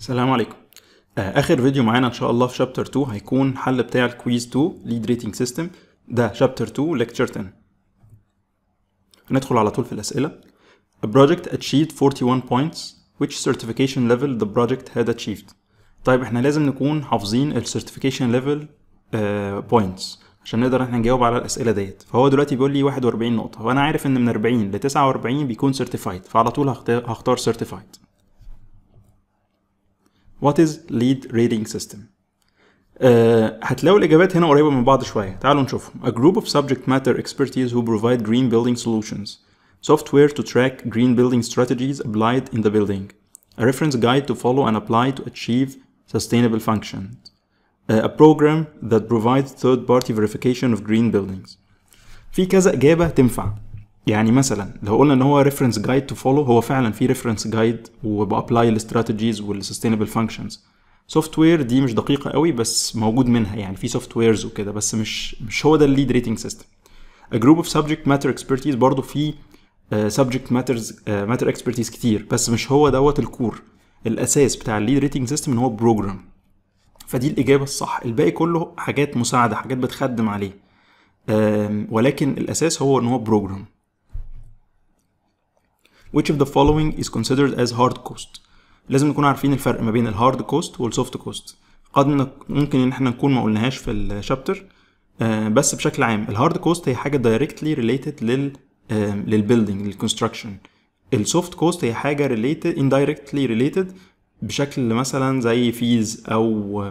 السلام عليكم آه، اخر فيديو معانا ان شاء الله في شابتر 2 هيكون حل بتاع الكويز 2 ليد ريتنج سيستم ده شابتر 2 ليكتشر 10 هندخل على طول في الاسئله A project achieved 41 points which certification level the project had achieved طيب احنا لازم نكون حافظين السيرتيفيكيشن ليفل بوينتس عشان نقدر احنا نجاوب على الاسئله ديت فهو دلوقتي بيقول لي 41 نقطه فانا عارف ان من 40 ل 49 بيكون سيرتيفايد فعلى طول هختار سيرتيفايد What is lead rating system؟ أه uh, هتلاقوا الإجابات هنا قريبة من بعض شوية تعالوا نشوفهم A group of subject matter expertise who provide green building solutions Software to track green building strategies applied in the building A reference guide to follow and apply to achieve sustainable functions uh, A program that provides third-party verification of green buildings في كذا إجابة تنفع يعني مثلا لو قلنا ان هو ريفرنس جايد تو فولو هو فعلا في ريفرنس جايد وبابلاي الاستراتيجيز والسستينبل فانكشنز سوفت وير دي مش دقيقه قوي بس موجود منها يعني في سوفت ويرز وكده بس مش مش هو ده الليد ريتنج سيستم A group of subject matter expertise برضه في آه، subject matters uh, matter expertise كتير بس مش هو دوت الكور الاساس بتاع الليد ريتنج سيستم ان هو بروجرام فدي الاجابه الصح الباقي كله حاجات مساعده حاجات بتخدم عليه ولكن الاساس هو ان هو بروجرام which of the following is considered as hard cost لازم نكون عارفين الفرق ما بين الهارد كوست والسوفت كوست قد ممكن ان احنا نكون ما قلناهاش في الشابتر آه، بس بشكل عام الهارد كوست هي حاجه دايركتلي ريليتد لل للبيلدينج للكونستراكشن السوفت كوست هي حاجه ريليتد indirectly ريليتد بشكل مثلا زي فيز او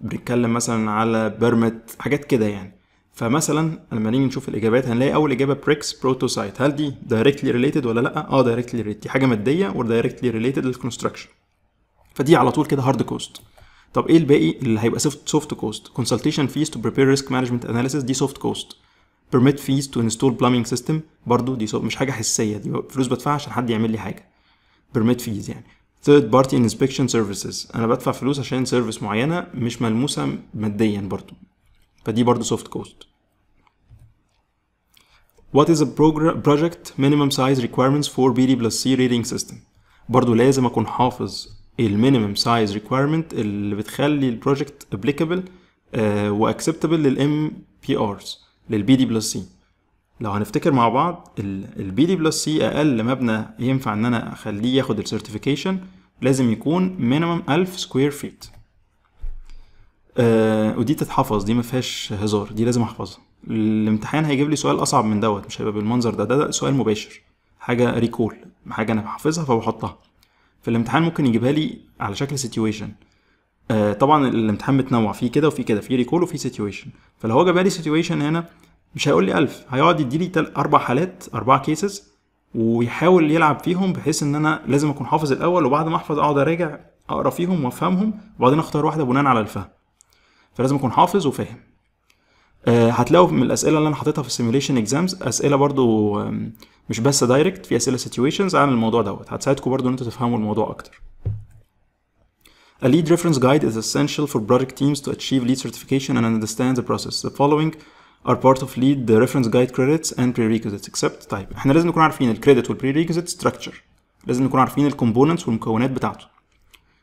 بنتكلم مثلا على بيرمت حاجات كده يعني فمثلا لما نيجي نشوف الاجابات هنلاقي اول اجابه بريكس بروتوسايت هل دي دايركتلي ريليتد ولا لا اه دايركتلي ريليتد دي حاجه ماديه ودايركتلي ريليتد للكونستراكشن فدي على طول كده هارد كوست طب ايه الباقي اللي هيبقى سوفت كوست كونسلتيشن فيز تو بريبير ريسك مانجمنت اناليسيس دي سوفت كوست بيرميت فيز تو انستول بلامينج سيستم برضو دي مش حاجه حسيه دي فلوس بدفعها عشان حد يعمل لي حاجه بيرميت فيز يعني ثيرد بارتي انسبكشن سيرفيسز انا بدفع فلوس عشان سيرفيس معينه مش ملموسه ماديا برضو فدي برضه سوفت كوست What is a project minimum size requirements for BD plus C rating system برضه لازم اكون حافظ المينيمم سايز ريكويرمنت اللي بتخلي البروجكت ابليكابل واكسبتابل للام بي ارز للبي دي بلس سي لو هنفتكر مع بعض البي دي بلس سي اقل مبنى ينفع ان انا اخليه ياخد السيرتيفيكيشن لازم يكون مينيمم 1000 سكوير فيت آه ودي تتحفظ دي ما فيهاش هزار دي لازم احفظها الامتحان هيجيب لي سؤال اصعب من دوت مش هيبقى بالمنظر ده, ده ده سؤال مباشر حاجه ريكول حاجه انا بحفظها فبحطها في الامتحان ممكن يجيبها لي على شكل سيتويشن آه طبعا الامتحان متنوع في كده وفي كده في ريكول وفي سيتويشن فلو هو جاب لي سيتويشن هنا مش هيقول لي 1000 هيقعد يدي لي اربع حالات اربع كيسز ويحاول يلعب فيهم بحيث ان انا لازم اكون حافظ الاول وبعد ما احفظ اقعد اراجع اقرا فيهم وافهمهم وبعدين اختار واحده بناء على الفهم فلازم اكون حافظ وفاهم آه، هتلاقوا من الاسئله اللي انا حاططها في السيميوليشن اكزامز اسئله برضو مش بس دايركت في اسئله سيتويشنز عن الموضوع دوت هتساعدكم برضو ان انتوا تفهموا الموضوع اكتر A lead reference guide is essential for project teams to achieve lead certification and understand the process. The following are part of lead the reference guide credits and prerequisites except type. طيب، احنا لازم نكون عارفين الكريدت prerequisites structure. لازم نكون عارفين الكومبوننتس والمكونات بتاعته.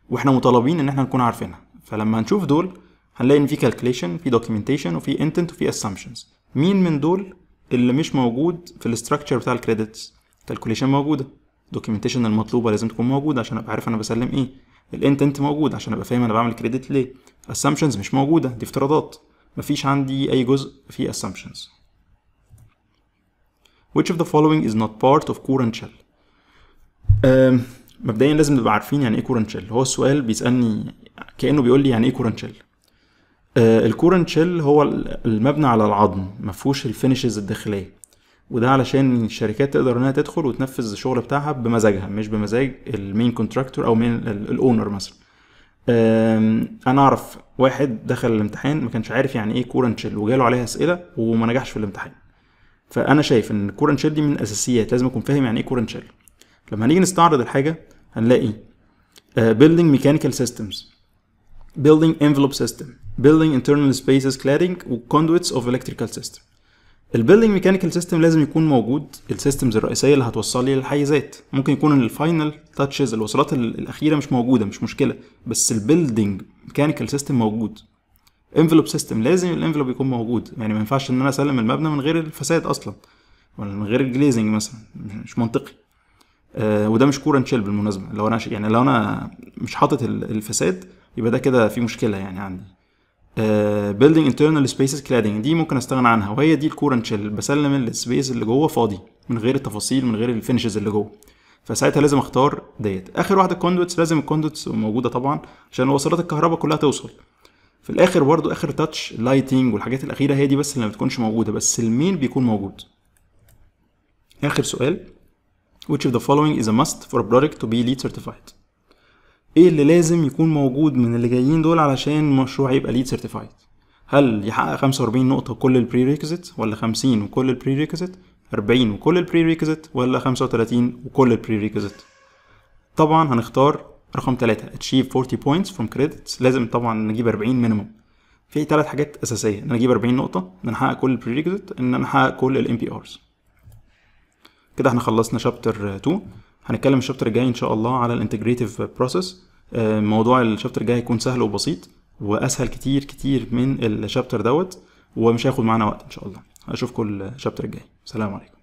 واحنا مطالبين ان احنا نكون عارفينها. فلما نشوف دول هنلاقي ان في كالكوليشن في دوكيومنتيشن وفي انتنت وفي اسامبشنز مين من دول اللي مش موجود في الاستراكشر بتاع الكريدتس كالكوليشن موجوده دوكيومنتيشن المطلوبه لازم تكون موجوده عشان ابقى عارف انا بسلم ايه الانتنت موجود عشان ابقى فاهم انا بعمل كريدت ليه اسامبشنز مش موجوده دي افتراضات مفيش عندي اي جزء فيه assumptions which of the following is not part of current shell مبدئيا لازم نبقى عارفين يعني ايه current shell هو السؤال بيسالني كانه بيقول لي يعني ايه current shell آه، الكورن شيل هو المبنى على العظم مفهوش الفينشز الداخليه وده علشان الشركات تقدر انها تدخل وتنفذ الشغل بتاعها بمزاجها مش بمزاج المين كونتراكتور او مين الاونر مثلا انا اعرف واحد دخل الامتحان ما كانش عارف يعني ايه كورن شيل وجاله عليها اسئله وما نجحش في الامتحان فانا شايف ان الكورن شيل دي من الاساسيات لازم اكون فاهم يعني ايه كورن شيل لما هنيجي نستعرض الحاجه هنلاقي بيلدينج ميكانيكال سيستمز بيلدينج انفلوب سيستم building internal spaces cladding و conduits of electrical system البيلدنج ميكانيكال سيستم لازم يكون موجود السيستمز الرئيسيه اللي هتوصل لي للحيزات ممكن يكون الفاينل تاتشز الوصلات الاخيره مش موجوده مش مشكله بس البيلدنج ميكانيكال سيستم موجود انفلوب سيستم لازم الانفلوب يكون موجود يعني ما ينفعش ان انا اسلم المبنى من غير الفساد اصلا ولا من غير الجليزنج مثلا مش منطقي آه وده مش كورن شيل بالمناسبه لو انا يعني لو انا مش حاطط الفساد يبقى ده كده في مشكله يعني عندي بيلدينج انترنال سبيسز كلادنج دي ممكن استغنى عنها وهي دي الكورن شيل بسلم السبيس اللي جوه فاضي من غير التفاصيل من غير الفينشز اللي جوه فساعتها لازم اختار ديت اخر واحده الكوندوتس لازم الكوندوتس موجوده طبعا عشان وصلات الكهرباء كلها توصل في الاخر برضو اخر تاتش اللايتنج والحاجات الاخيره هي دي بس اللي ما بتكونش موجوده بس المين بيكون موجود اخر سؤال which of the following is a must for a product to be lead certified ايه اللي لازم يكون موجود من اللي جايين دول علشان المشروع يبقى ليد سيرتيفايد هل يحقق 45 نقطه كل البري البريريكزيت ولا 50 وكل البري البريريكزيت 40 وكل البري البريريكزيت ولا 35 وكل البري البريريكزيت طبعا هنختار رقم 3 achieve 40 points from credits لازم طبعا نجيب 40 مينيمم في ثلاث حاجات اساسيه ان انا اجيب 40 نقطه ان انا احقق كل البري البريريكزيت ان انا احقق كل الام بي ارز كده احنا خلصنا شابتر 2 هنتكلم الشابتر الجاي ان شاء الله على الانتجريتيف بروسيس آه، موضوع الشابتر الجاي هيكون سهل وبسيط واسهل كتير كتير من الشابتر دوت ومش هياخد معانا وقت ان شاء الله اشوفكم الشابتر الجاي سلام عليكم